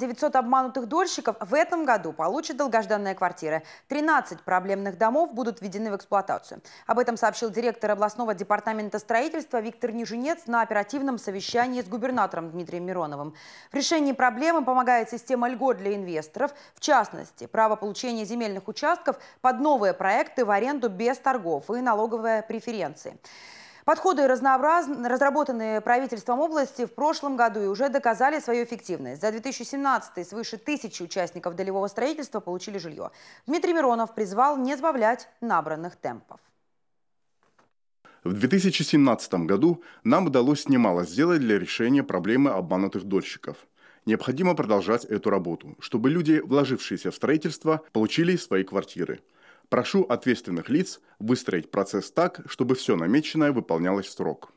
900 обманутых дольщиков в этом году получат долгожданные квартиры. 13 проблемных домов будут введены в эксплуатацию. Об этом сообщил директор областного департамента строительства Виктор Нижинец на оперативном совещании с губернатором Дмитрием Мироновым. В решении проблемы помогает система льгот для инвесторов, в частности, право получения земельных участков под новые проекты в аренду без торгов и налоговые преференции. Подходы разнообраз... разработанные правительством области в прошлом году и уже доказали свою эффективность. За 2017 свыше тысячи участников долевого строительства получили жилье. Дмитрий Миронов призвал не сбавлять набранных темпов. В 2017 году нам удалось немало сделать для решения проблемы обманутых дольщиков. Необходимо продолжать эту работу, чтобы люди, вложившиеся в строительство, получили свои квартиры – Прошу ответственных лиц выстроить процесс так, чтобы все намеченное выполнялось в срок.